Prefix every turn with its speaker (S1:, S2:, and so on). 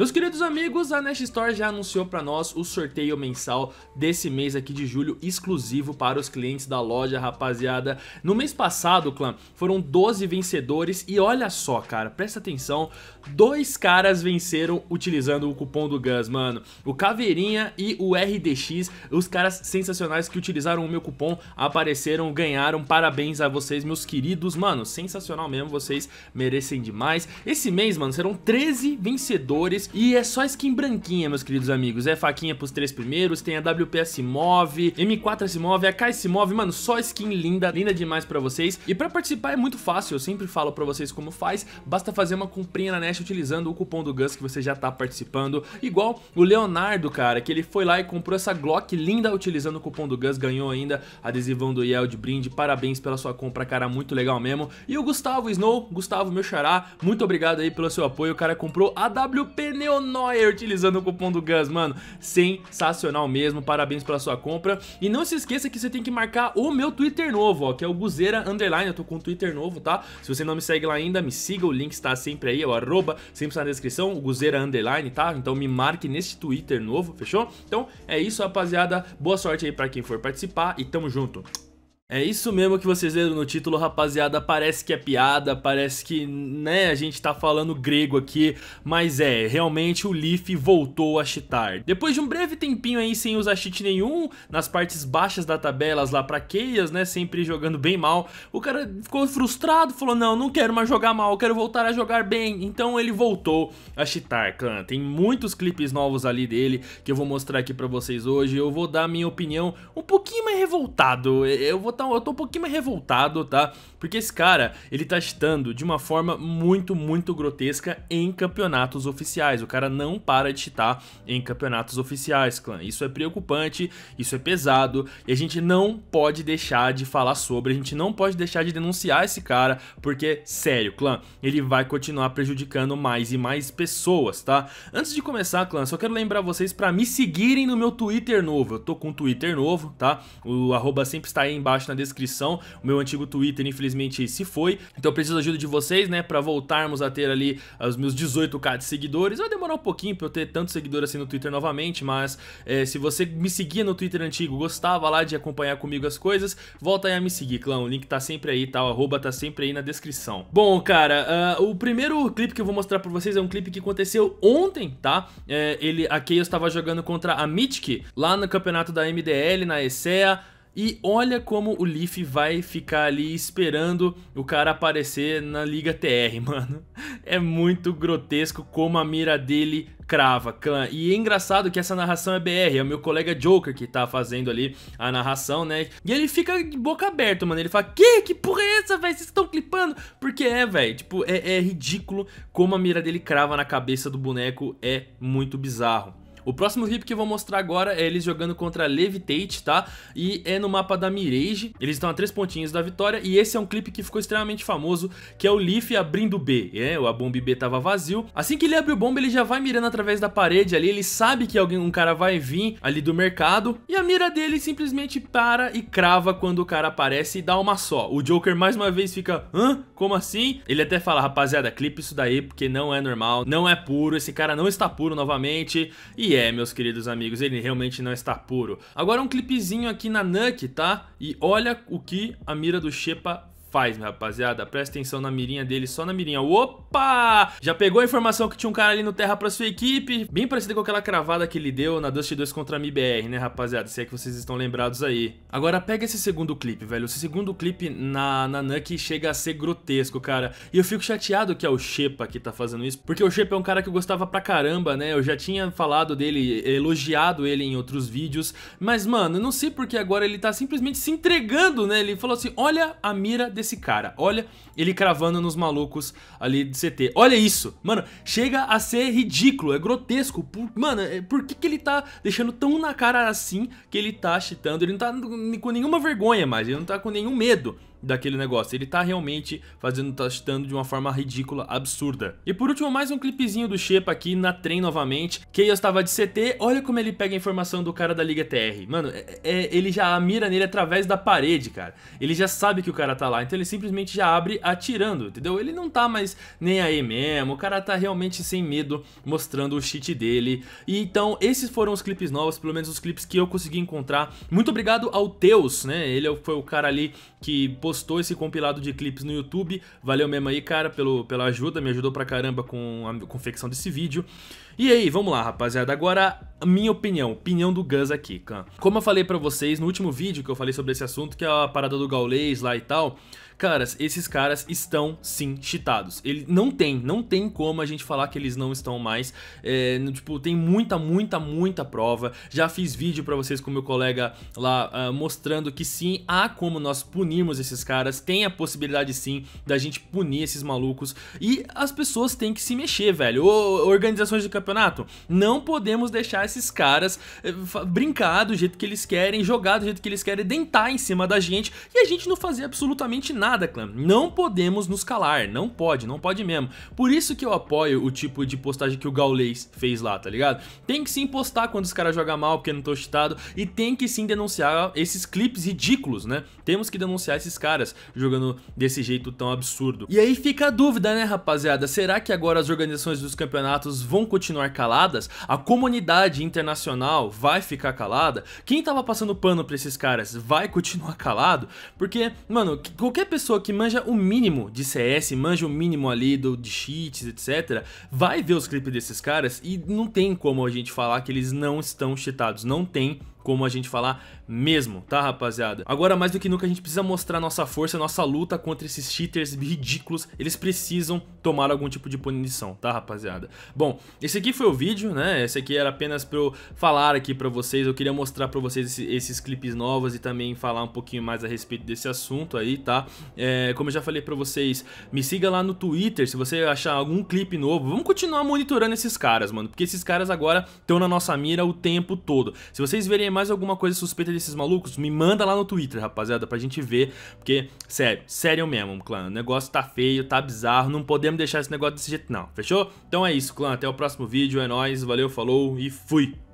S1: Meus queridos amigos, a Nest Store já anunciou para nós o sorteio mensal desse mês aqui de julho exclusivo para os clientes da loja, rapaziada. No mês passado, clã, foram 12 vencedores e olha só, cara, presta atenção, dois caras venceram utilizando o cupom do Gus, mano. O Caveirinha e o RDX, os caras sensacionais que utilizaram o meu cupom, apareceram, ganharam. Parabéns a vocês, meus queridos, mano. Sensacional mesmo, vocês merecem demais. Esse mês, mano, serão 13 vencedores e é só skin branquinha, meus queridos amigos. É faquinha pros três primeiros, tem a WPS Move, M4S Move, a se Move, mano, só skin linda, linda demais pra vocês. E pra participar é muito fácil, eu sempre falo pra vocês como faz, basta fazer uma comprinha na utilizando o cupom do Gus que você já tá participando. Igual o Leonardo, cara, que ele foi lá e comprou essa Glock linda utilizando o cupom do Gus, ganhou ainda adesivão do Yel de brinde. Parabéns pela sua compra, cara, muito legal mesmo. E o Gustavo Snow, Gustavo, meu xará, muito obrigado aí pelo seu apoio. O cara comprou a WP Neonoyer utilizando o cupom do Gus, mano. Sensacional mesmo, parabéns pela sua compra. E não se esqueça que você tem que marcar o meu Twitter novo, ó, que é o Guzeira Underline. Eu tô com um Twitter novo, tá? Se você não me segue lá ainda, me siga, o link está sempre aí, é o arroba, sempre está na descrição, Guzeira Underline, tá? Então me marque nesse Twitter novo, fechou? Então é isso, rapaziada. Boa sorte aí para quem for participar e tamo junto. É isso mesmo que vocês leram no título, rapaziada. Parece que é piada, parece que, né, a gente tá falando grego aqui, mas é, realmente o Leaf voltou a cheatar. Depois de um breve tempinho aí sem usar cheat nenhum, nas partes baixas da tabela, lá pra Keias, né, sempre jogando bem mal, o cara ficou frustrado, falou: Não, não quero mais jogar mal, quero voltar a jogar bem. Então ele voltou a cheatar, clã. Tem muitos clipes novos ali dele que eu vou mostrar aqui pra vocês hoje. Eu vou dar minha opinião um pouquinho mais revoltado. Eu vou tá, eu tô um pouquinho mais revoltado, tá? Porque esse cara, ele tá cheatando de uma forma muito, muito grotesca em campeonatos oficiais. O cara não para de cheatar em campeonatos oficiais, clã. Isso é preocupante, isso é pesado, e a gente não pode deixar de falar sobre, a gente não pode deixar de denunciar esse cara, porque, sério, clã, ele vai continuar prejudicando mais e mais pessoas, tá? Antes de começar, clã, só quero lembrar vocês para me seguirem no meu Twitter novo. Eu tô com um Twitter novo, tá? O arroba sempre está aí embaixo na descrição. O meu antigo Twitter, infelizmente, se foi. Então eu preciso da ajuda de vocês, né, pra voltarmos a ter ali os meus 18k de seguidores. Vai demorar um pouquinho pra eu ter tanto seguidor assim no Twitter novamente, mas é, se você me seguia no Twitter antigo, gostava lá de acompanhar comigo as coisas, volta aí a me seguir, clã. O link tá sempre aí, tá? O arroba tá sempre aí na descrição. Bom, cara, uh, o primeiro clipe que eu vou mostrar pra vocês é um clipe que aconteceu ontem, tá? É, ele, a Chaos tava jogando contra a Mythic lá no campeonato da MDL, na ESEA. E olha como o Leaf vai ficar ali esperando o cara aparecer na Liga TR, mano. É muito grotesco como a mira dele crava. E é engraçado que essa narração é BR, é o meu colega Joker que tá fazendo ali a narração, né? E ele fica de boca aberta, mano. Ele fala, que? Que porra é essa, velho? Vocês estão clipando? Porque é, velho. Tipo, é, é ridículo como a mira dele crava na cabeça do boneco. É muito bizarro. O próximo clipe que eu vou mostrar agora é eles jogando contra Levitate, tá? E é no mapa da Mirage, eles estão a três pontinhos da vitória e esse é um clipe que ficou extremamente famoso, que é o Leaf abrindo B, é, a bomba B tava vazio. Assim que ele abre o bomba, ele já vai mirando através da parede ali, ele sabe que alguém, um cara vai vir ali do mercado e a mira dele simplesmente para e crava quando o cara aparece e dá uma só. O Joker mais uma vez fica, hã? Como assim? Ele até fala, rapaziada, clipe isso daí porque não é normal, não é puro, esse cara não está puro novamente e é, meus queridos amigos, ele realmente não está puro. Agora um clipezinho aqui na Nuke, tá? E olha o que a mira do Shepa faz, rapaziada. Presta atenção na mirinha dele, só na mirinha. Opa! Já pegou a informação que tinha um cara ali no terra pra sua equipe. Bem parecida com aquela cravada que ele deu na Dust 2 contra a MBR, né, rapaziada? Se é que vocês estão lembrados aí. Agora, pega esse segundo clipe, velho. Esse segundo clipe na, na Nucky chega a ser grotesco, cara. E eu fico chateado que é o Shepa que tá fazendo isso, porque o Shepa é um cara que eu gostava pra caramba, né? Eu já tinha falado dele, elogiado ele em outros vídeos. Mas, mano, eu não sei porque agora ele tá simplesmente se entregando, né? Ele falou assim, olha a mira dele desse cara. Olha ele cravando nos malucos ali de CT. Olha isso. Mano, chega a ser ridículo, é grotesco. Por, mano, é, por que, que ele tá deixando tão na cara assim que ele tá cheatando? Ele não tá com nenhuma vergonha mais, ele não tá com nenhum medo daquele negócio. Ele tá realmente fazendo testando tá de uma forma ridícula, absurda. E por último, mais um clipezinho do Shepa aqui na trem novamente. Chaos estava de CT, olha como ele pega a informação do cara da Liga TR. Mano, é, é, ele já mira nele através da parede, cara. Ele já sabe que o cara tá lá, então ele simplesmente já abre atirando, entendeu? Ele não tá mais nem aí mesmo, o cara tá realmente sem medo, mostrando o cheat dele. E então, esses foram os clipes novos, pelo menos os clipes que eu consegui encontrar. Muito obrigado ao Teus, né? Ele é foi o cara ali que postou esse compilado de clipes no YouTube. Valeu mesmo aí, cara, pelo, pela ajuda, me ajudou pra caramba com a confecção desse vídeo. E aí, vamos lá, rapaziada. Agora, minha opinião, opinião do Gus aqui, cara. Como eu falei pra vocês no último vídeo que eu falei sobre esse assunto, que é a parada do gaulês lá e tal, caras, esses caras estão sim cheatados. Ele não tem, não tem como a gente falar que eles não estão mais. É, tipo, tem muita, muita, muita prova. Já fiz vídeo para vocês com meu colega lá uh, mostrando que sim, há como nós punirmos esses esses caras, tem a possibilidade sim da gente punir esses malucos e as pessoas têm que se mexer, velho. Ô, organizações de campeonato, não podemos deixar esses caras eh, brincar do jeito que eles querem, jogar do jeito que eles querem, dentar em cima da gente e a gente não fazer absolutamente nada, clã. Não podemos nos calar, não pode, não pode mesmo. Por isso que eu apoio o tipo de postagem que o Gaulês fez lá, tá ligado? Tem que sim postar quando os caras jogam mal, porque não tô chutado, e tem que sim denunciar esses clipes ridículos, né? Temos que denunciar esses caras caras jogando desse jeito tão absurdo. E aí fica a dúvida, né, rapaziada? Será que agora as organizações dos campeonatos vão continuar caladas? A comunidade internacional vai ficar calada? Quem tava passando pano pra esses caras vai continuar calado? Porque, mano, qualquer pessoa que manja o mínimo de CS, manja o mínimo ali do, de cheats, etc, vai ver os clipes desses caras e não tem como a gente falar que eles não estão cheatados, não tem como a gente falar mesmo, tá rapaziada? Agora mais do que nunca a gente precisa mostrar nossa força, nossa luta contra esses cheaters ridículos, eles precisam tomar algum tipo de punição, tá rapaziada? Bom, esse aqui foi o vídeo, né, esse aqui era apenas pra eu falar aqui pra vocês, eu queria mostrar pra vocês esses, esses clipes novos e também falar um pouquinho mais a respeito desse assunto aí, tá? É, como eu já falei pra vocês, me siga lá no Twitter se você achar algum clipe novo, vamos continuar monitorando esses caras, mano, porque esses caras agora estão na nossa mira o tempo todo, se vocês verem mais alguma coisa suspeita desses malucos, me manda lá no Twitter, rapaziada, pra gente ver. Porque, sério, sério mesmo, clã. O negócio tá feio, tá bizarro, não podemos deixar esse negócio desse jeito, não. Fechou? Então é isso, clã. Até o próximo vídeo. É nóis, valeu, falou e fui!